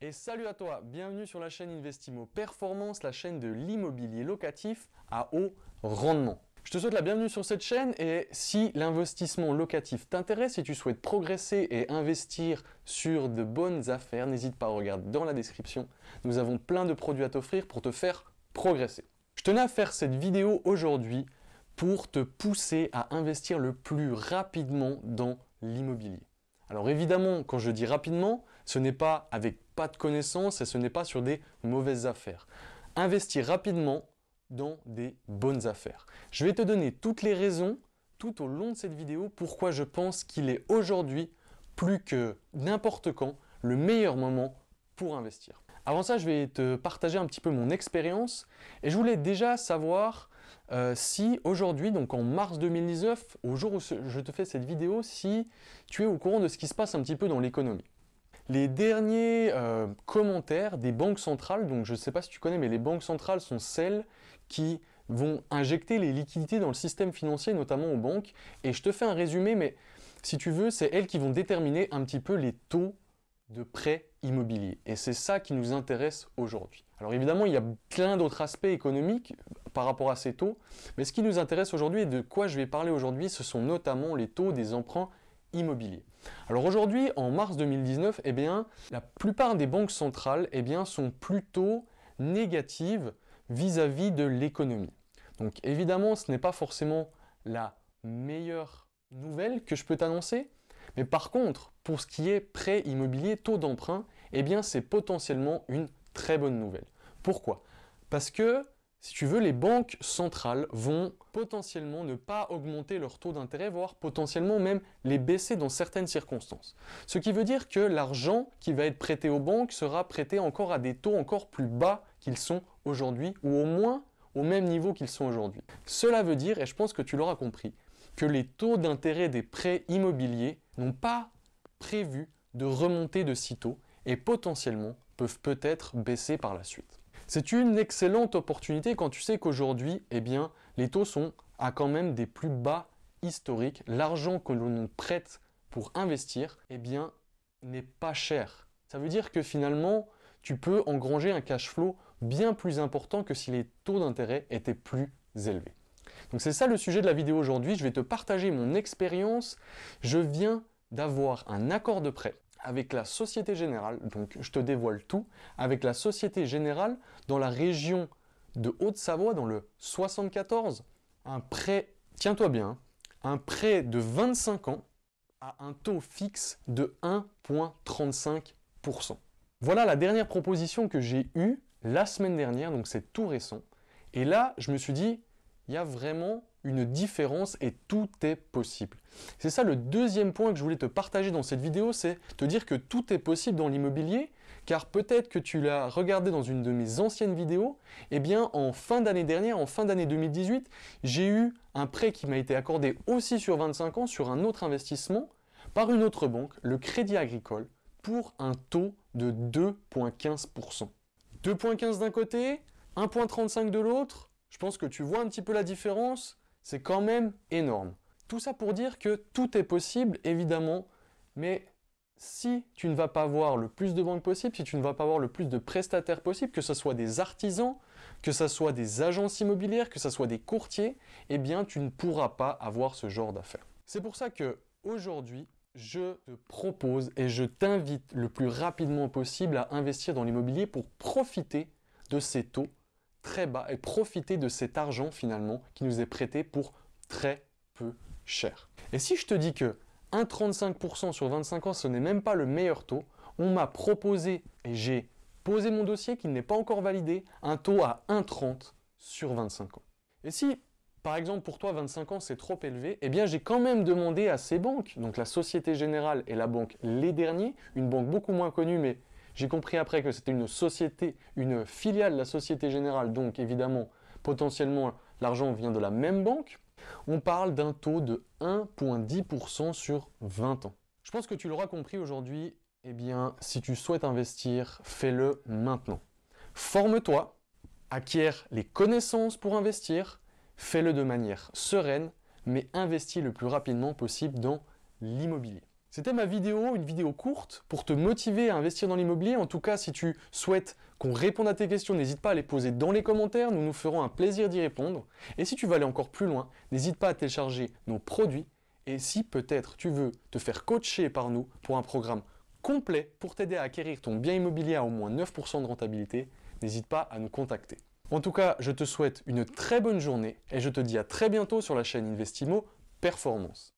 Et salut à toi, bienvenue sur la chaîne Investimo Performance, la chaîne de l'immobilier locatif à haut rendement. Je te souhaite la bienvenue sur cette chaîne et si l'investissement locatif t'intéresse, si tu souhaites progresser et investir sur de bonnes affaires, n'hésite pas à regarder dans la description. Nous avons plein de produits à t'offrir pour te faire progresser. Je tenais à faire cette vidéo aujourd'hui pour te pousser à investir le plus rapidement dans l'immobilier. Alors évidemment, quand je dis rapidement, ce n'est pas avec pas de connaissances et ce n'est pas sur des mauvaises affaires. Investis rapidement dans des bonnes affaires. Je vais te donner toutes les raisons tout au long de cette vidéo pourquoi je pense qu'il est aujourd'hui plus que n'importe quand le meilleur moment pour investir. Avant ça, je vais te partager un petit peu mon expérience et je voulais déjà savoir euh, si aujourd'hui, donc en mars 2019, au jour où je te fais cette vidéo, si tu es au courant de ce qui se passe un petit peu dans l'économie les derniers euh, commentaires des banques centrales, donc je ne sais pas si tu connais, mais les banques centrales sont celles qui vont injecter les liquidités dans le système financier, notamment aux banques. Et je te fais un résumé, mais si tu veux, c'est elles qui vont déterminer un petit peu les taux de prêts immobiliers. Et c'est ça qui nous intéresse aujourd'hui. Alors évidemment, il y a plein d'autres aspects économiques par rapport à ces taux, mais ce qui nous intéresse aujourd'hui et de quoi je vais parler aujourd'hui, ce sont notamment les taux des emprunts immobilier. Alors aujourd'hui, en mars 2019, eh bien, la plupart des banques centrales eh bien, sont plutôt négatives vis-à-vis de l'économie. Donc évidemment, ce n'est pas forcément la meilleure nouvelle que je peux t'annoncer, mais par contre, pour ce qui est prêt immobilier, taux d'emprunt, eh bien c'est potentiellement une très bonne nouvelle. Pourquoi Parce que si tu veux, les banques centrales vont potentiellement ne pas augmenter leur taux d'intérêt, voire potentiellement même les baisser dans certaines circonstances. Ce qui veut dire que l'argent qui va être prêté aux banques sera prêté encore à des taux encore plus bas qu'ils sont aujourd'hui, ou au moins au même niveau qu'ils sont aujourd'hui. Cela veut dire, et je pense que tu l'auras compris, que les taux d'intérêt des prêts immobiliers n'ont pas prévu de remonter de si tôt et potentiellement peuvent peut-être baisser par la suite. C'est une excellente opportunité quand tu sais qu'aujourd'hui, eh bien, les taux sont à quand même des plus bas historiques. L'argent que l'on prête pour investir, eh bien, n'est pas cher. Ça veut dire que finalement, tu peux engranger un cash flow bien plus important que si les taux d'intérêt étaient plus élevés. Donc c'est ça le sujet de la vidéo aujourd'hui. Je vais te partager mon expérience. Je viens d'avoir un accord de prêt avec la Société Générale, donc je te dévoile tout, avec la Société Générale dans la région de Haute-Savoie, dans le 74, un prêt, tiens-toi bien, hein, un prêt de 25 ans à un taux fixe de 1,35%. Voilà la dernière proposition que j'ai eue la semaine dernière, donc c'est tout récent. Et là, je me suis dit, il y a vraiment une différence et tout est possible. C'est ça le deuxième point que je voulais te partager dans cette vidéo, c'est te dire que tout est possible dans l'immobilier, car peut-être que tu l'as regardé dans une de mes anciennes vidéos, eh bien en fin d'année dernière, en fin d'année 2018, j'ai eu un prêt qui m'a été accordé aussi sur 25 ans sur un autre investissement par une autre banque, le Crédit Agricole, pour un taux de 2,15%. 2,15 d'un côté, 1,35 de l'autre, je pense que tu vois un petit peu la différence, c'est quand même énorme. Tout ça pour dire que tout est possible, évidemment, mais si tu ne vas pas avoir le plus de banques possible, si tu ne vas pas avoir le plus de prestataires possible, que ce soit des artisans, que ce soit des agences immobilières, que ce soit des courtiers, eh bien tu ne pourras pas avoir ce genre d'affaires. C'est pour ça que aujourd'hui, je te propose et je t'invite le plus rapidement possible à investir dans l'immobilier pour profiter de ces taux très bas et profiter de cet argent finalement qui nous est prêté pour très peu cher. Et si je te dis que 1,35% sur 25 ans, ce n'est même pas le meilleur taux, on m'a proposé et j'ai posé mon dossier qui n'est pas encore validé, un taux à 1,30 sur 25 ans. Et si par exemple, pour toi, 25 ans, c'est trop élevé. Eh bien, j'ai quand même demandé à ces banques, donc la Société Générale et la banque Les Derniers, une banque beaucoup moins connue, mais j'ai compris après que c'était une société, une filiale de la Société Générale, donc évidemment, potentiellement, l'argent vient de la même banque. On parle d'un taux de 1,10% sur 20 ans. Je pense que tu l'auras compris aujourd'hui, eh bien, si tu souhaites investir, fais-le maintenant. Forme-toi, acquiert les connaissances pour investir, fais-le de manière sereine, mais investis le plus rapidement possible dans l'immobilier. C'était ma vidéo, une vidéo courte, pour te motiver à investir dans l'immobilier. En tout cas, si tu souhaites qu'on réponde à tes questions, n'hésite pas à les poser dans les commentaires, nous nous ferons un plaisir d'y répondre. Et si tu veux aller encore plus loin, n'hésite pas à télécharger nos produits. Et si peut-être tu veux te faire coacher par nous pour un programme complet pour t'aider à acquérir ton bien immobilier à au moins 9% de rentabilité, n'hésite pas à nous contacter. En tout cas, je te souhaite une très bonne journée et je te dis à très bientôt sur la chaîne Investimo Performance.